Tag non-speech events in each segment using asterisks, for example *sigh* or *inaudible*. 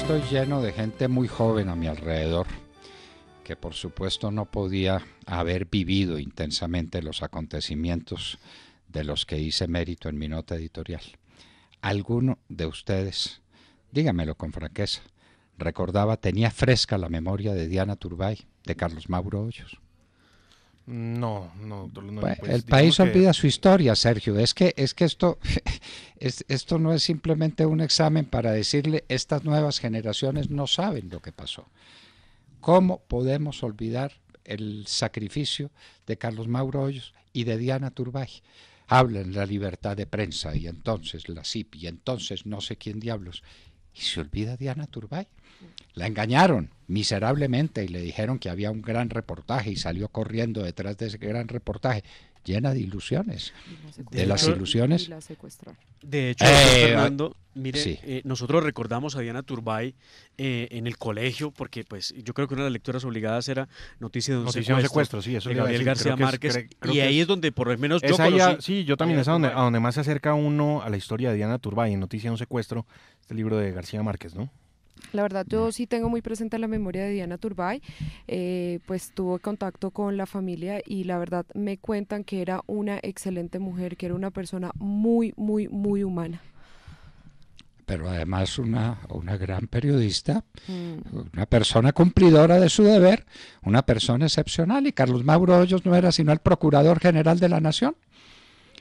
estoy lleno de gente muy joven a mi alrededor, que por supuesto no podía haber vivido intensamente los acontecimientos de los que hice mérito en mi nota editorial. ¿Alguno de ustedes, dígamelo con franqueza, recordaba, tenía fresca la memoria de Diana Turbay, de Carlos Mauro Hoyos? No, no, no. Pues, pues, el país olvida su historia, Sergio. Es que, es que esto, *laughs* esto no es simplemente un examen para decirle estas nuevas generaciones no saben lo que pasó. ¿Cómo podemos olvidar el sacrificio de Carlos Mauro Hoyos y de Diana Turbay? Hablan la libertad de prensa y entonces la CIP y entonces no sé quién diablos. Y se olvida Diana Turbay. La engañaron miserablemente y le dijeron que había un gran reportaje y salió corriendo detrás de ese gran reportaje llena de ilusiones. De, las ilusiones. de hecho, eh, eh, Fernando, mire, eh, nosotros recordamos a Diana Turbay en el colegio, porque pues yo creo que una de las lecturas obligadas era Noticia de un secuestro, sí, eso de Gabriel García Márquez. y ahí es, donde por lo menos yo Sí, yo también, es donde, a donde más se acerca uno a la historia de Diana Turbay en Noticia de un secuestro, este libro de García Márquez, ¿no? La verdad, yo sí tengo muy presente la memoria de Diana Turbay, eh, pues tuvo contacto con la familia y la verdad me cuentan que era una excelente mujer, que era una persona muy, muy, muy humana. Pero además una, gran periodista, mm. una persona cumplidora de su deber, una persona excepcional. Y Carlos Mauro Hoyos no era sino el Procurador General de la Nación.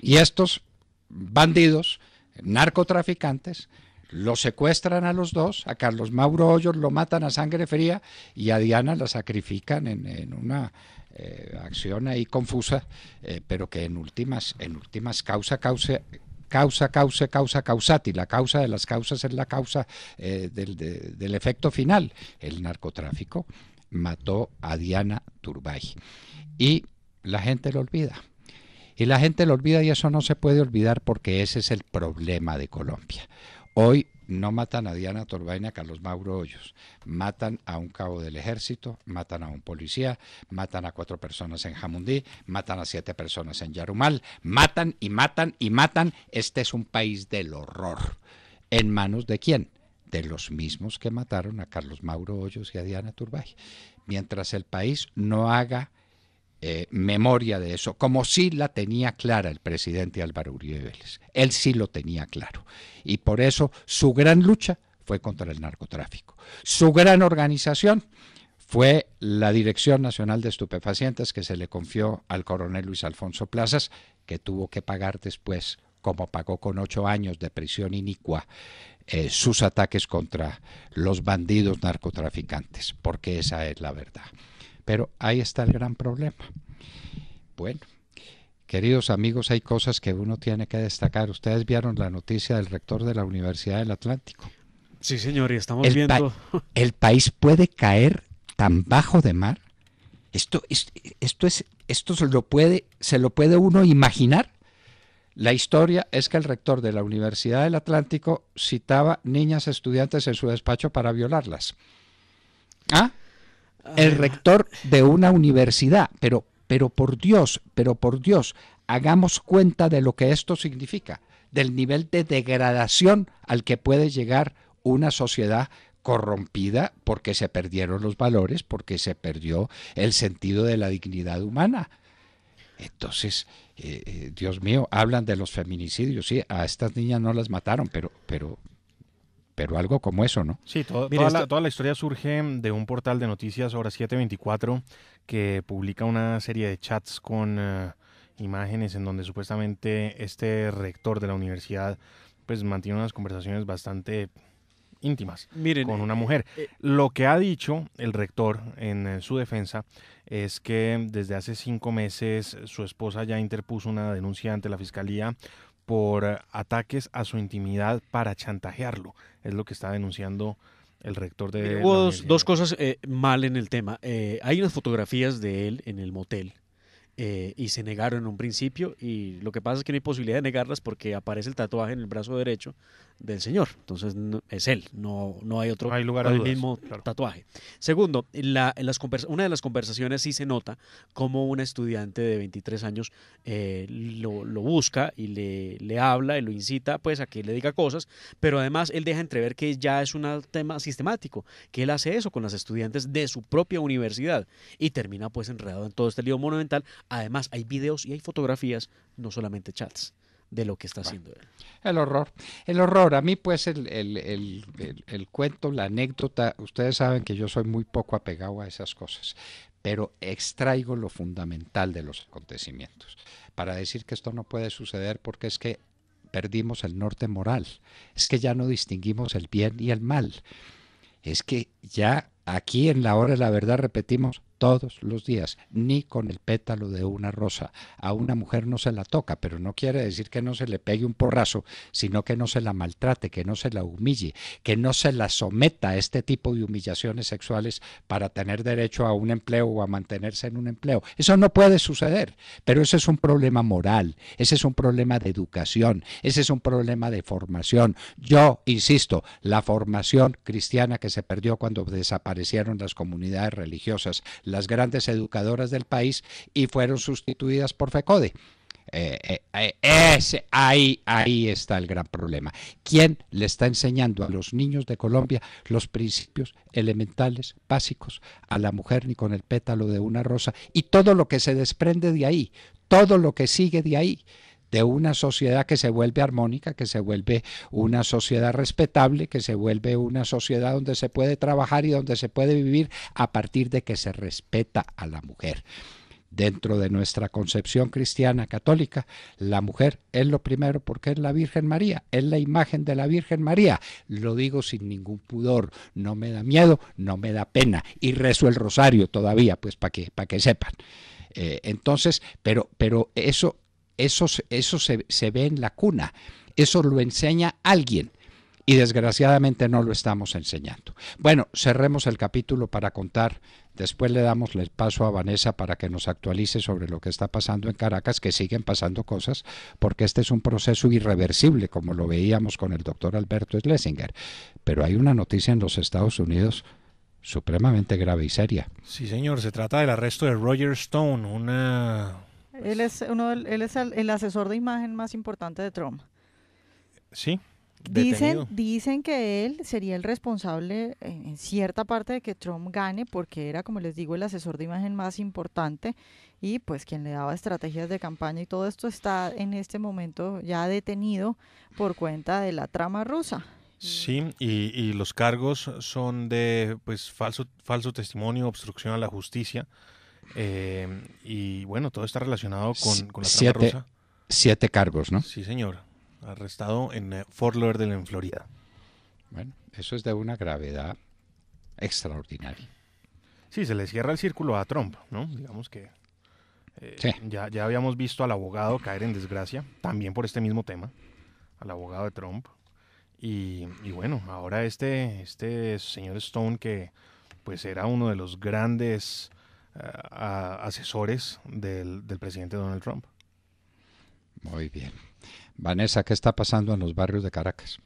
Y estos bandidos, narcotraficantes, lo secuestran a los dos, a Carlos Mauro Hoyos lo matan a sangre fría y a Diana la sacrifican en, una eh, acción ahí confusa, eh, pero que en últimas, en últimas causa, causa, causa, causa, causa, causati. La causa de las causas es la causa eh, del, del, efecto final. El narcotráfico mató a Diana Turbay. Y la gente lo olvida. Y la gente lo olvida y eso no se puede olvidar porque ese es el problema de Colombia. Hoy no matan a Diana Turbay ni a Carlos Mauro Hoyos. Matan a un cabo del ejército, matan a un policía, matan a cuatro personas en Jamundí, matan a siete personas en Yarumal, matan y matan y matan. Este es un país del horror. ¿En manos de quién? De los mismos que mataron a Carlos Mauro Hoyos y a Diana Turbay. Mientras el país no haga eh, memoria de eso, como si la tenía clara el presidente Álvaro Uribe Vélez. Él sí lo tenía claro. Y por eso su gran lucha fue contra el narcotráfico. Su gran organización fue la Dirección Nacional de Estupefacientes que se le confió al coronel Luis Alfonso Plazas, que tuvo que pagar después, como pagó con ocho años de prisión inicua, eh, sus ataques contra los bandidos narcotraficantes, porque esa es la verdad. Pero ahí está el gran problema. Bueno, queridos amigos, hay cosas que uno tiene que destacar. Ustedes vieron la noticia del rector de la Universidad del Atlántico. Sí, señor, y estamos viendo. el país puede caer tan bajo de mar. Esto, esto, esto, es, esto se lo puede, se lo puede uno imaginar. La historia es que el rector de la Universidad del Atlántico citaba niñas estudiantes en su despacho para violarlas. ¿Ah? el rector de una universidad. Pero, pero por Dios, pero por Dios, hagamos cuenta de lo que esto significa, del nivel de degradación al que puede llegar una sociedad corrompida porque se perdieron los valores, porque se perdió el sentido de la dignidad humana. Entonces, eh, eh, Dios mío, hablan de los feminicidios, sí, a estas niñas no las mataron, pero, pero pero algo como eso, ¿no? Sí, toda, la, historia surge de un portal de noticias, Hora 724, que publica una serie de chats con eh, imágenes en donde supuestamente este rector de la universidad pues mantiene unas conversaciones bastante íntimas con una eh, mujer. Eh, Lo que ha dicho el rector en su defensa es que desde hace cinco meses su esposa ya interpuso una denuncia ante la fiscalía por eh, ataques a su intimidad para chantajearlo. Es lo que está denunciando el rector de... Eh, hubo dos, cosas eh, mal en el tema. hay unas fotografías de él en el motel. y se negaron en un principio y lo que pasa es que no hay posibilidad de negarlas porque aparece el tatuaje en el brazo derecho del Señor. Entonces es él, no, no hay otro mismo tatuaje. Segundo, la, las una de las conversaciones sí se nota como una estudiante de 23 años eh, lo, busca y le, habla y lo incita pues a que le diga cosas, pero además él deja entrever que ya es un tema sistemático, que él hace eso con las estudiantes de su propia universidad y termina pues enredado en todo este lío monumental. Además hay videos y hay fotografías, no solamente chats de lo que está haciendo él. El horror, el horror. A mí pues el, el, cuento, la anécdota, ustedes saben que yo soy muy poco apegado a esas cosas, pero extraigo lo fundamental de los acontecimientos para decir que esto no puede suceder porque es que perdimos el norte moral, es que ya no distinguimos el bien y el mal, es que ya aquí en la hora de la verdad repetimos, todos los días, ni con el pétalo de una rosa. A una mujer no se la toca, pero no quiere decir que no se le pegue un porrazo, sino que no se la maltrate, que no se la humille, que no se la someta a este tipo de humillaciones sexuales para tener derecho a un empleo o a mantenerse en un empleo. Eso no puede suceder, pero ese es un problema moral, ese es un problema de educación, ese es un problema de formación. Yo insisto, la formación cristiana que se perdió cuando desaparecieron las comunidades religiosas, las grandes educadoras del país y fueron sustituidas por FECODE. Eh, eh, eh, ese, ahí, ahí está el gran problema. ¿Quién le está enseñando a los niños de Colombia los principios elementales, básicos, a la mujer ni con el pétalo de una rosa y todo lo que se desprende de ahí, todo lo que sigue de ahí? de una sociedad que se vuelve armónica, que se vuelve una sociedad respetable, que se vuelve una sociedad donde se puede trabajar y donde se puede vivir a partir de que se respeta a la mujer. Dentro de nuestra concepción cristiana católica, la mujer es lo primero porque es la Virgen María, es la imagen de la Virgen María. Lo digo sin ningún pudor, no me da miedo, no me da pena. Y rezo el rosario todavía, pues para que, para que sepan. Eh, entonces, pero, pero eso eso, se, se ve en la cuna, eso lo enseña alguien y desgraciadamente no lo estamos enseñando. Bueno, cerremos el capítulo para contar, después le damos el paso a Vanessa para que nos actualice sobre lo que está pasando en Caracas, que siguen pasando cosas, porque este es un proceso irreversible, como lo veíamos con el doctor Alberto Schlesinger. Pero hay una noticia en los Estados Unidos supremamente grave y seria. Sí, señor, se trata del arresto de Roger Stone, una, pues él es, uno él es el, asesor de imagen más importante de Trump. Sí. Dicen, dicen que él sería el responsable en, cierta parte de que Trump gane porque era, como les digo, el asesor de imagen más importante y pues quien le daba estrategias de campaña y todo esto está en este momento ya detenido por cuenta de la trama rusa. Sí, y, y los cargos son de pues falso, falso testimonio, obstrucción a la justicia, eh, y bueno, todo está relacionado con, la siete, rosa. Siete cargos, ¿no? Sí, señor. Arrestado en eh, Fort Lauderdale, en Florida. Bueno, eso es de una gravedad extraordinaria. Sí, se le cierra el círculo a Trump, ¿no? Digamos que eh, ya, ya habíamos visto al abogado caer en desgracia, también por este mismo tema, al abogado de Trump. Y, bueno, ahora este, este señor Stone, que pues era uno de los grandes eh, asesores del, presidente Donald Trump. Muy bien. Vanessa, ¿qué está pasando en los barrios de Caracas?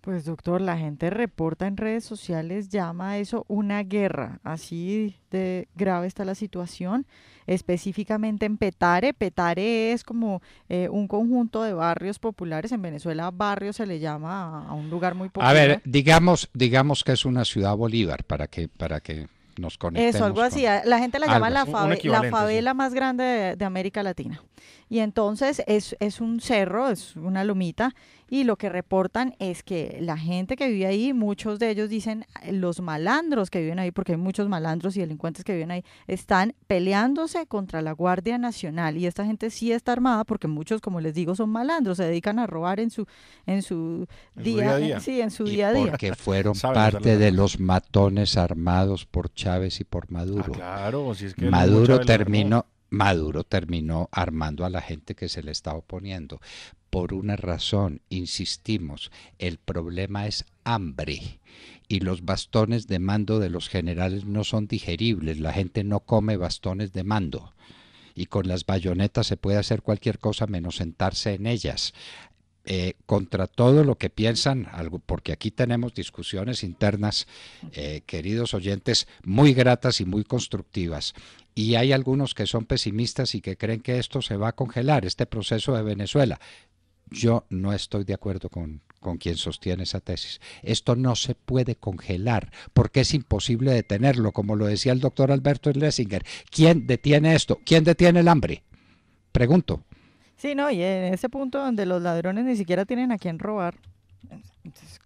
Pues doctor, la gente reporta en redes sociales, llama a eso una guerra. Así de grave está la situación, específicamente en Petare. Petare es como eh, un conjunto de barrios populares. En Venezuela barrio se le llama a, un lugar muy popular. A ver, digamos, digamos que es una ciudad Bolívar, para que, para que nos Eso, algo así. La gente la llama la, favela más grande de América Latina. Y entonces es, es un cerro, es una lomita, y lo que reportan es que la gente que vive ahí, muchos de ellos dicen, los malandros que viven ahí, porque hay muchos malandros y delincuentes que viven ahí, están peleándose contra la Guardia Nacional. Y esta gente sí está armada, porque muchos, como les digo, son malandros, se dedican a robar en su, en su, día, a eh, día. sí, en su día a día. Porque fueron parte de los matones armados por Chávez y por Maduro. Ah, claro, si es que Maduro terminó Maduro terminó armando a la gente que se le está oponiendo. Por una razón, insistimos, el problema es hambre y los bastones de mando de los generales no son digeribles, la gente no come bastones de mando y con las bayonetas se puede hacer cualquier cosa menos sentarse en ellas. Eh, contra todo lo que piensan, porque aquí tenemos discusiones internas, eh, queridos oyentes, muy gratas y muy constructivas y hay algunos que son pesimistas y que creen que esto se va a congelar, este proceso de Venezuela. Yo no estoy de acuerdo con, con quien sostiene esa tesis. Esto no se puede congelar porque es imposible detenerlo, como lo decía el doctor Alberto Lessinger. ¿Quién detiene esto? ¿Quién detiene el hambre? Pregunto. Sí, no, y en ese punto donde los ladrones ni siquiera tienen a quién robar.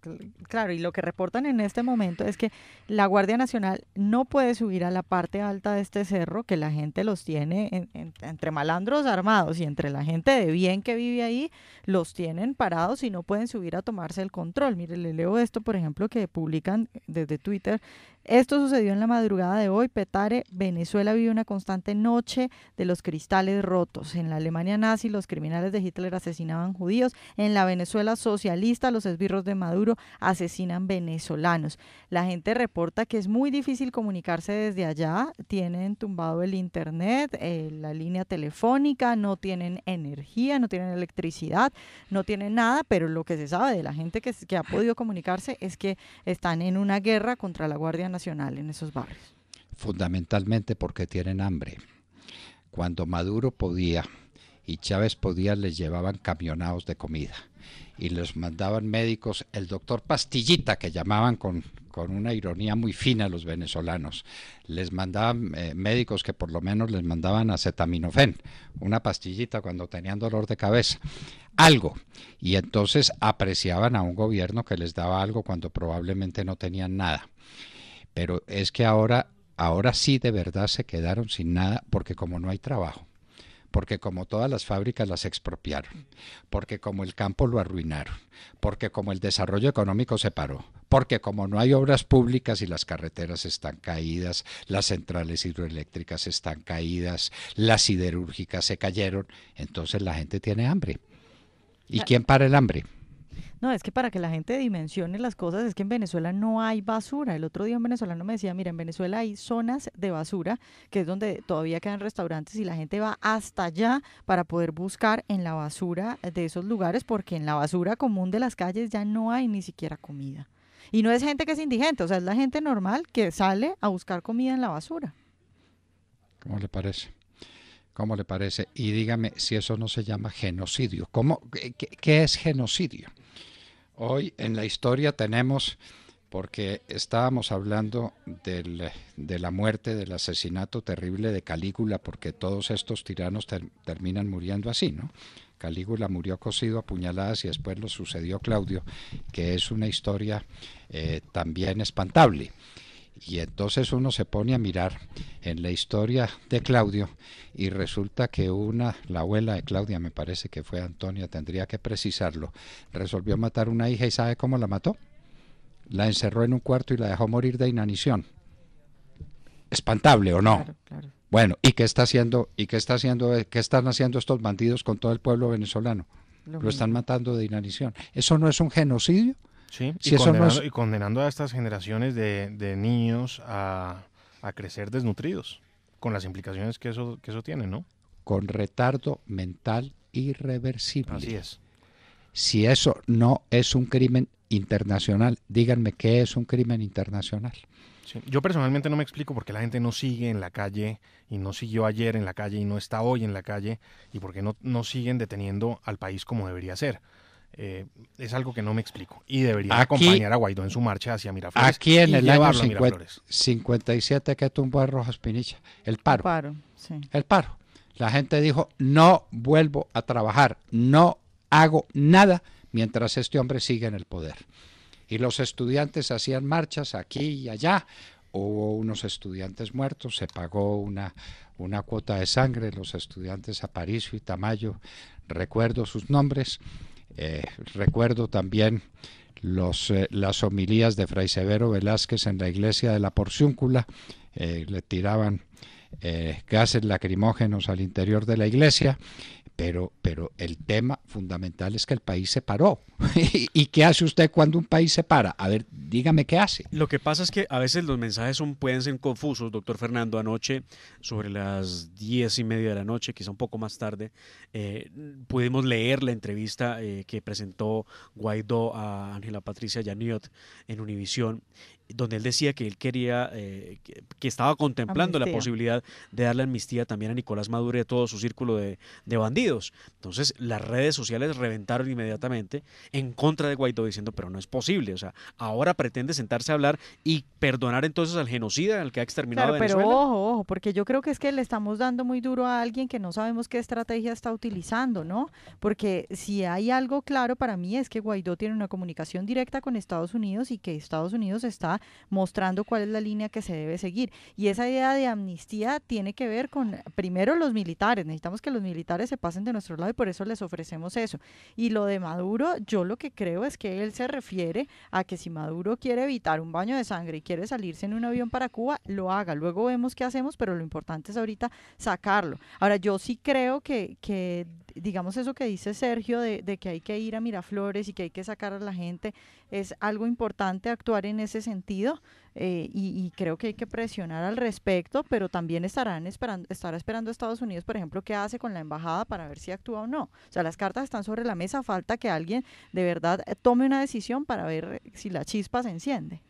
Pues, claro, y lo que reportan en este momento es que la Guardia Nacional no puede subir a la parte alta de este cerro, que la gente los tiene entre malandros armados y entre la gente de bien que vive ahí, los tienen parados y no pueden subir a tomarse el control. Mire, le leo esto, por ejemplo, que publican desde Twitter esto sucedió en la madrugada de hoy. Petare, Venezuela vive una constante noche de los cristales rotos. En la Alemania nazi los criminales de Hitler asesinaban judíos. En la Venezuela socialista los esbirros de Maduro asesinan venezolanos. La gente reporta que es muy difícil comunicarse desde allá. Tienen tumbado el internet, eh, la línea telefónica, no tienen energía, no tienen electricidad, no tienen nada, pero lo que se sabe de la gente que, que ha podido comunicarse es que están en una guerra contra la Guardia nacional en esos barrios? Fundamentalmente porque tienen hambre. Cuando Maduro podía y Chávez podía, les llevaban camionados de comida y les mandaban médicos, el doctor Pastillita, que llamaban con, una ironía muy fina los venezolanos, les mandaban eh, médicos que por lo menos les mandaban acetaminofén, una pastillita cuando tenían dolor de cabeza, algo. Y entonces apreciaban a un gobierno que les daba algo cuando probablemente no tenían nada. Pero es que ahora, ahora sí de verdad se quedaron sin nada porque como no hay trabajo, porque como todas las fábricas las expropiaron, porque como el campo lo arruinaron, porque como el desarrollo económico se paró, porque como no hay obras públicas y las carreteras están caídas, las centrales hidroeléctricas están caídas, las siderúrgicas se cayeron, entonces la gente tiene hambre. ¿Y quién para el hambre? No, es que para que la gente dimensione las cosas, es que en Venezuela no hay basura. El otro día un venezolano me decía, mira, en Venezuela hay zonas de basura, que es donde todavía quedan restaurantes y la gente va hasta allá para poder buscar en la basura de esos lugares, porque en la basura común de las calles ya no hay ni siquiera comida. Y no es gente que es indigente, o sea, es la gente normal que sale a buscar comida en la basura. ¿Cómo le parece? ¿Cómo le parece? Y dígame si eso no se llama genocidio. ¿Cómo, qué, qué es genocidio? Hoy en la historia tenemos, porque estábamos hablando de la muerte, del asesinato terrible de Calígula, porque todos estos tiranos terminan muriendo así, ¿no? Calígula murió cosido a puñaladas y después lo sucedió Claudio, que es una historia eh, también espantable. Y entonces uno se pone a mirar en la historia de Claudio y resulta que una, la abuela de Claudia, me parece que fue Antonia, tendría que precisarlo, resolvió matar una hija y ¿sabe cómo la mató? La encerró en un cuarto y la dejó morir de inanición. Espantable, ¿o no? Bueno, ¿y qué está haciendo? ¿Y qué está haciendo? ¿Qué están haciendo estos bandidos con todo el pueblo venezolano? Lo están matando de inanición. ¿Eso no es un genocidio? Sí, y, condenando, a estas generaciones de, niños a, crecer desnutridos, con las implicaciones que eso, que eso tiene, ¿no? Con retardo mental irreversible. Así es. Si eso no es un crimen internacional, díganme qué es un crimen internacional. Yo personalmente no me explico por qué la gente no sigue en la calle y no siguió ayer en la calle y no está hoy en la calle y por qué no, no siguen deteniendo al país como debería ser. Eh, es algo que no me explico. Y debería acompañar a Guaidó en su marcha hacia Miraflores. Aquí en el año 57 que tumbó a Rojas Pinilla, el paro. El paro, sí. el paro. La gente dijo, no vuelvo a trabajar, no hago nada mientras este hombre sigue en el poder. Y los estudiantes hacían marchas aquí y allá. Hubo unos estudiantes muertos, se pagó una, una cuota de sangre, los estudiantes a París y Tamayo, recuerdo sus nombres, eh, recuerdo también los, eh, las homilías de Fray Severo Velázquez en la iglesia de la Porciúncula. Eh, le tiraban eh, gases lacrimógenos al interior de la iglesia, pero, pero el tema fundamental es que el país se paró. *laughs* ¿Y qué hace usted cuando un país se para? A ver, dígame qué hace. Lo que pasa es que a veces los mensajes son, pueden ser confusos, doctor Fernando. Anoche, sobre las diez y media de la noche, quizá un poco más tarde, eh, pudimos leer la entrevista eh, que presentó Guaidó a Ángela Patricia Yaniot en Univisión donde él decía que él quería, eh, que, estaba contemplando la posibilidad de darle amnistía también a Nicolás Maduro y a todo su círculo de, bandidos. Entonces las redes sociales reventaron inmediatamente en contra de Guaidó diciendo, pero no es posible, o sea, ahora pretende sentarse a hablar y perdonar entonces al genocida al que ha exterminado claro, a Venezuela. Pero ojo, ojo, porque yo creo que es que le estamos dando muy duro a alguien que no sabemos qué estrategia está utilizando, ¿no? Porque si hay algo claro para mí es que Guaidó tiene una comunicación directa con Estados Unidos y que Estados Unidos está mostrando cuál es la línea que se debe seguir. Y esa idea de amnistía tiene que ver con, primero, los militares. Necesitamos que los militares se pasen de nuestro lado y por eso les ofrecemos eso. Y lo de Maduro, yo lo que creo es que él se refiere a que si Maduro quiere evitar un baño de sangre y quiere salirse en un avión para Cuba, lo haga. Luego vemos qué hacemos, pero lo importante es ahorita sacarlo. Ahora, yo sí creo que, digamos, eso que dice Sergio de que hay que ir a Miraflores y que hay que sacar a la gente, es algo importante actuar en ese sentido eh, y, creo que hay que presionar al respecto, pero también estarán esperando, estará esperando Estados Unidos, por ejemplo, qué hace con la embajada para ver si actúa o no. O sea, las cartas están sobre la mesa, falta que alguien de verdad eh, tome una decisión para ver si la chispa se enciende.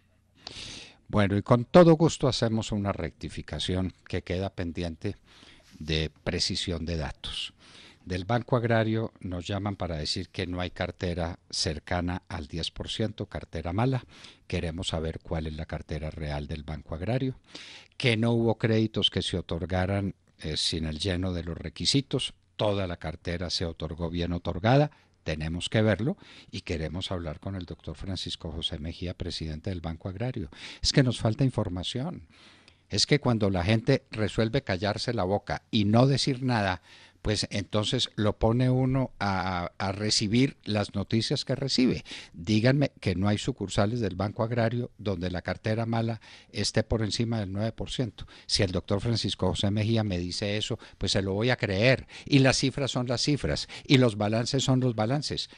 Bueno, y con todo gusto hacemos una rectificación que queda pendiente de precisión de datos del Banco Agrario nos llaman para decir que no hay cartera cercana al 10%, cartera mala. Queremos saber cuál es la cartera real del Banco Agrario. Que no hubo créditos que se otorgaran eh, sin el lleno de los requisitos. Toda la cartera se otorgó bien otorgada. Tenemos que verlo y queremos hablar con el doctor Francisco José Mejía, presidente del Banco Agrario. Es que nos falta información. Es que cuando la gente resuelve callarse la boca y no decir nada, pues entonces lo pone uno a, recibir las noticias que recibe. Díganme que no hay sucursales del Banco Agrario donde la cartera mala esté por encima del 9%. Si el doctor Francisco José Mejía me dice eso, pues se lo voy a creer. Y las cifras son las cifras y los balances son los balances.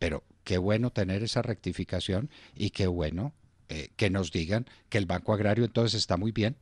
Pero qué bueno tener esa rectificación y qué bueno eh, que nos digan que el Banco Agrario entonces está muy bien.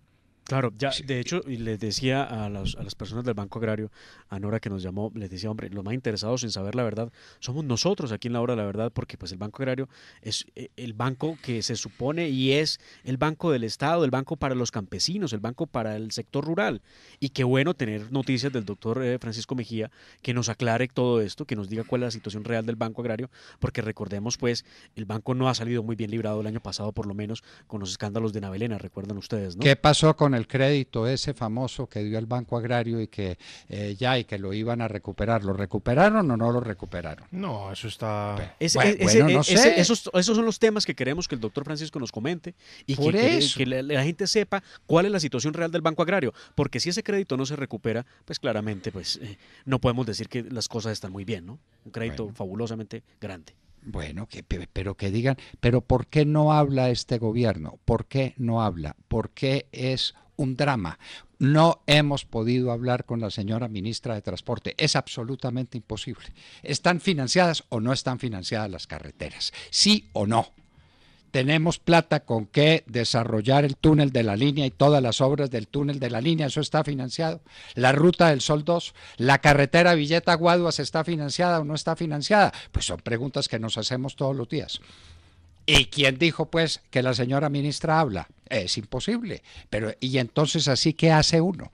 Claro, ya, de hecho, les decía a, las personas del Banco Agrario, a Nora que nos llamó, les decía, hombre, los más interesados en saber la verdad somos nosotros aquí en la hora de la verdad, porque pues el Banco Agrario es eh, el banco que se supone y es el banco del Estado, el banco para los campesinos, el banco para el sector rural. Y qué bueno tener noticias del doctor eh, Francisco Mejía que nos aclare todo esto, que nos diga cuál es la situación real del Banco Agrario, porque recordemos pues, el banco no ha salido muy bien librado el año pasado, por lo menos con los escándalos de Navelena, recuerdan ustedes, ¿no? ¿Qué pasó con el crédito ese famoso que dio el Banco Agrario y que eh, ya y que lo iban a recuperar. ¿Lo recuperaron o no lo recuperaron? No, eso está... esos, son los temas que queremos que el doctor Francisco nos comente y que, que, la, gente sepa cuál es la situación real del Banco Agrario. Porque si ese crédito no se recupera, pues claramente pues, eh, no podemos decir que las cosas están muy bien, ¿no? Un crédito fabulosamente grande. Bueno, que, pero que digan, pero ¿por qué no habla este gobierno? ¿Por qué no habla? ¿Por qué es un drama. No hemos podido hablar con la señora ministra de Transporte. Es absolutamente imposible. ¿Están financiadas o no están financiadas las carreteras? Sí o no tenemos plata con qué desarrollar el túnel de la línea y todas las obras del túnel de la línea, eso está financiado. La ruta del Sol 2, la carretera Villeta Guaduas está financiada o no está financiada, pues son preguntas que nos hacemos todos los días. ¿Y quién dijo pues que la señora ministra habla? Es imposible. Pero, y entonces así, ¿qué hace uno?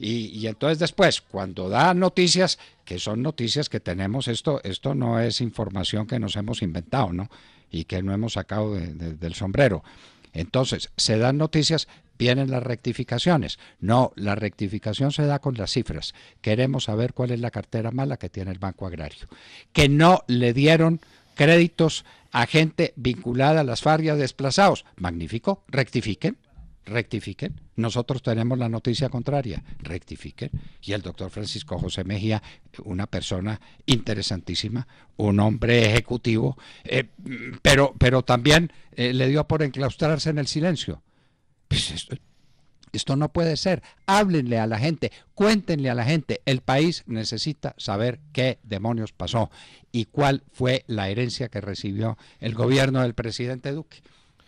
Y, entonces después, cuando da noticias, que son noticias que tenemos, esto, esto no es información que nos hemos inventado, ¿no? Y que no hemos sacado del sombrero. Entonces, se dan noticias, vienen las rectificaciones. No, la rectificación se da con las cifras. Queremos saber cuál es la cartera mala que tiene el Banco Agrario. Que no le dieron créditos a gente vinculada a las farias desplazados. Magnífico, rectifiquen, rectifiquen. Nosotros tenemos la noticia contraria, rectifiquen. Y el doctor Francisco José Mejía, una persona interesantísima, un hombre ejecutivo, eh, pero, pero también eh, le dio por enclaustrarse en el silencio. Pues esto no puede ser. Háblenle a la gente, cuéntenle a la gente. El país necesita saber qué demonios pasó y cuál fue la herencia que recibió el gobierno del presidente Duque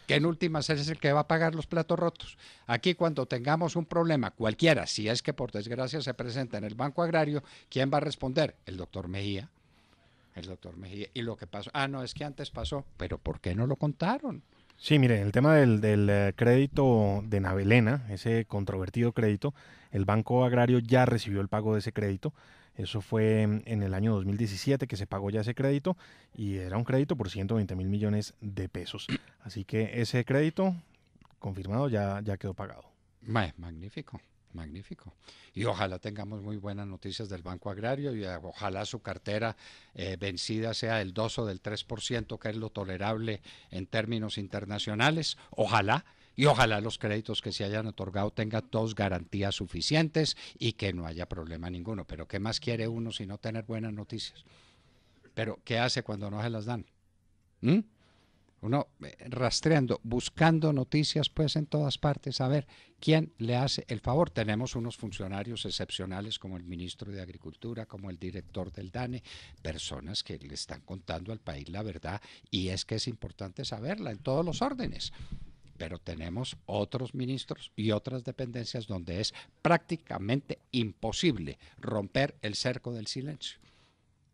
que en últimas es el que va a pagar los platos rotos. Aquí cuando tengamos un problema cualquiera, si es que por desgracia se presenta en el Banco Agrario, ¿quién va a responder? El doctor Mejía. El doctor Mejía. Y lo que pasó, ah, no, es que antes pasó, pero ¿por qué no lo contaron? Sí, mire, el tema del, eh, crédito de Navelena, ese controvertido crédito, el Banco Agrario ya recibió el pago de ese crédito. Eso fue en el año 2017 que se pagó ya ese crédito y era un crédito por 120 mil millones de pesos. Así que ese crédito, confirmado, ya, ya quedó pagado. Magnífico. Magnífico. Y ojalá tengamos muy buenas noticias del Banco Agrario y eh, ojalá su cartera eh, vencida sea el 2 o del 3%, que es lo tolerable en términos internacionales. Ojalá. Y ojalá los créditos que se hayan otorgado tengan dos garantías suficientes y que no haya problema ninguno. Pero ¿qué más quiere uno si no tener buenas noticias? Pero ¿qué hace cuando no se las dan? ¿Mm? uno eh, rastreando, buscando noticias pues en todas partes, a ver quién le hace el favor. Tenemos unos funcionarios excepcionales como el ministro de Agricultura, como el director del DANE, personas que le están contando al país la verdad y es que es importante saberla en todos los órdenes. Pero tenemos otros ministros y otras dependencias donde es prácticamente imposible romper el cerco del silencio.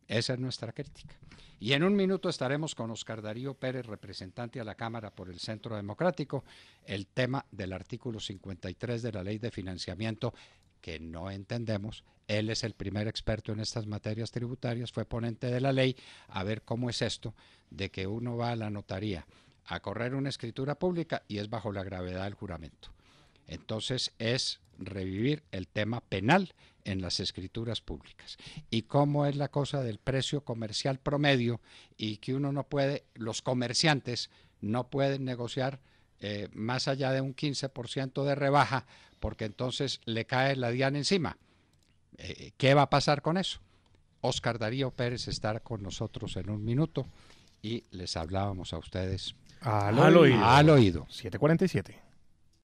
Esa es nuestra crítica. Y en un minuto estaremos con Oscar Darío Pérez, representante a la Cámara por el Centro Democrático, el tema del artículo 53 de la Ley de Financiamiento que no entendemos. Él es el primer experto en estas materias tributarias, fue ponente de la ley. A ver cómo es esto de que uno va a la notaría a correr una escritura pública y es bajo la gravedad del juramento. Entonces es revivir el tema penal en las escrituras públicas y cómo es la cosa del precio comercial promedio y que uno no puede, los comerciantes no pueden negociar eh, más allá de un 15% de rebaja porque entonces le cae la diana encima. Eh, ¿Qué va a pasar con eso? Oscar Darío Pérez estará con nosotros en un minuto y les hablábamos a ustedes al, oído. Al oído. 747.